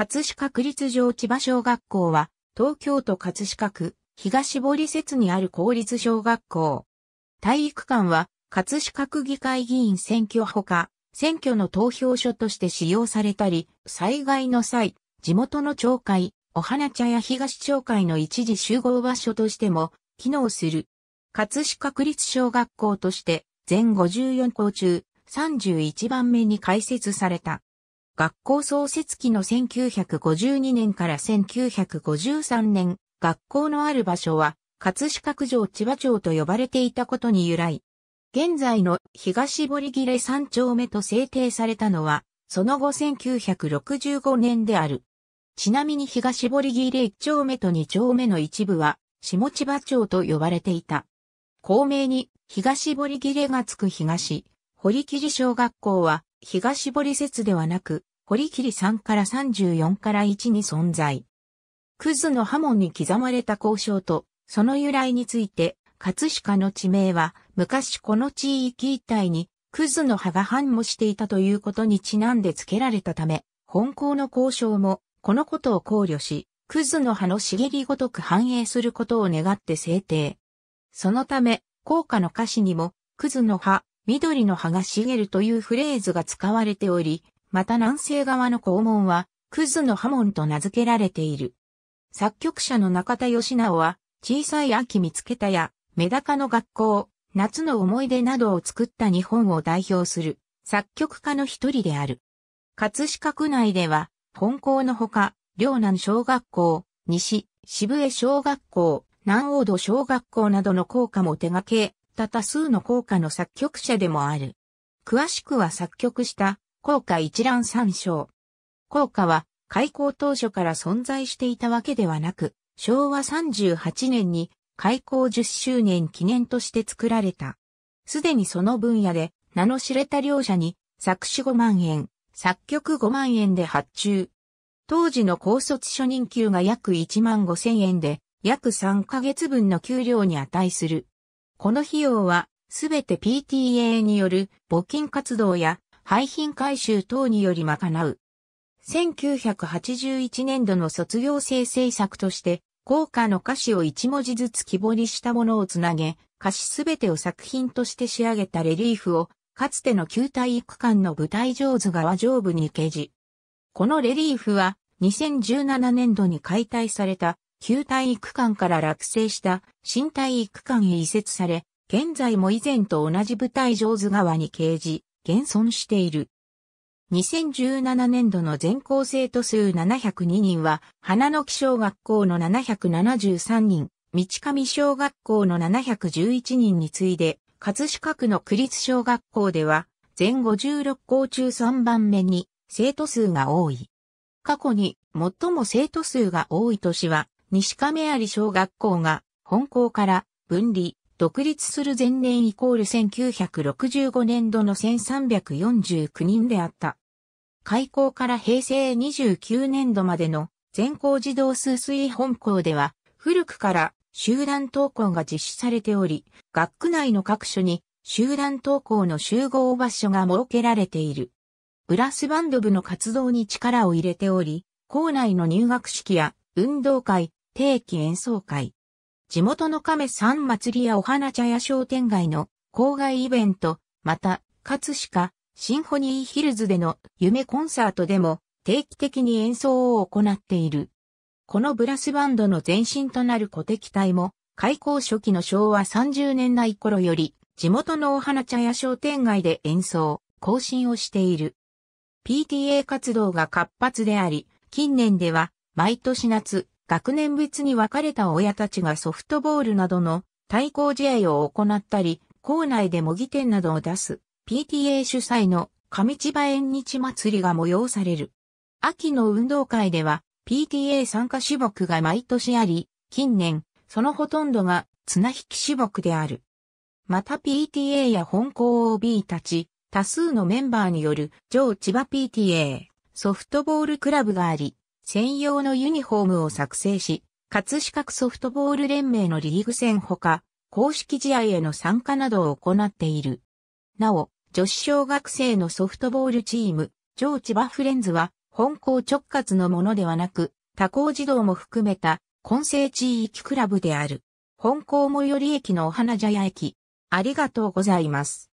葛飾区立上千葉小学校は、東京都葛飾区東堀節にある公立小学校。体育館は、葛飾区議会議員選挙ほか、選挙の投票所として使用されたり、災害の際、地元の町会、お花茶屋東町会の一時集合場所としても、機能する。葛飾区立小学校として、全54校中、31番目に開設された。学校創設期の1952年から1953年、学校のある場所は、葛飾区城千葉町と呼ばれていたことに由来。現在の東堀切れ3丁目と制定されたのは、その後1965年である。ちなみに東堀切れ1丁目と2丁目の一部は、下千葉町と呼ばれていた。校名に東堀切がつく東、堀切小学校は、東堀説ではなく、堀切3から34から1に存在。クズの刃文に刻まれた交渉と、その由来について、葛飾の地名は、昔この地域一帯に、クズの葉が繁茂していたということにちなんで付けられたため、本校の交渉も、このことを考慮し、クズの葉の茂りごとく繁栄することを願って制定。そのため、高果の歌詞にも、クズの葉、緑の葉が茂るというフレーズが使われており、また南西側の校門は、クズの波門と名付けられている。作曲者の中田義直は、小さい秋見つけたや、メダカの学校、夏の思い出などを作った日本を代表する作曲家の一人である。葛飾区内では、本校のほか、両南小学校、西、渋江小学校、南大戸小学校などの校歌も手掛け、った多数の効果の作曲者でもある。詳しくは作曲した効果一覧参照。効果は開校当初から存在していたわけではなく、昭和38年に開校10周年記念として作られた。すでにその分野で名の知れた両者に作詞5万円、作曲5万円で発注。当時の高卒初任給が約1万5千円で、約3ヶ月分の給料に値する。この費用は、すべて PTA による募金活動や廃品回収等により賄う。1981年度の卒業生政策として、校歌の歌詞を一文字ずつ木彫りしたものをつなげ、歌詞すべてを作品として仕上げたレリーフを、かつての旧体育館の舞台上手側上部に掲示。このレリーフは、2017年度に解体された旧体育館から落成した新体育館へ移設され、現在も以前と同じ舞台上手側に掲示、現存している。2017年度の全校生徒数702人は、花の木小学校の773人、道上小学校の711人に次いで、葛飾区の区立小学校では、全56校中3番目に生徒数が多い。過去に最も生徒数が多い年は西亀有小学校が本校から分離、独立する前年イコール1965年度の1349人であった。開校から平成29年度までの全校児童数水本校では古くから集団登校が実施されており、学区内の各所に集団登校の集合場所が設けられている。ブラスバンド部の活動に力を入れており、校内の入学式や運動会、定期演奏会。地元の亀山祭りやお花茶屋商店街の郊外イベント、また、葛飾シンフォニーヒルズでの夢コンサートでも定期的に演奏を行っている。このブラスバンドの前身となる古敵隊も、開校初期の昭和30年代頃より、地元のお花茶屋商店街で演奏、更新をしている。PTA 活動が活発であり、近年では、毎年夏、学年別に分かれた親たちがソフトボールなどの対抗試合を行ったり、校内で模擬店などを出す PTA 主催の上千葉縁日祭りが催される。秋の運動会では PTA 参加種目が毎年あり、近年、そのほとんどが綱引き種目である。また PTA や本校 OB たち、多数のメンバーによる上千葉 PTA ソフトボールクラブがあり、専用のユニフォームを作成し、葛飾区ソフトボール連盟のリーグ戦ほか、公式試合への参加などを行っている。なお、女子小学生のソフトボールチーム、ー千葉フレンズは、本校直轄のものではなく、他校児童も含めた、混成地域クラブである。本校最寄り駅のお花茶屋駅。ありがとうございます。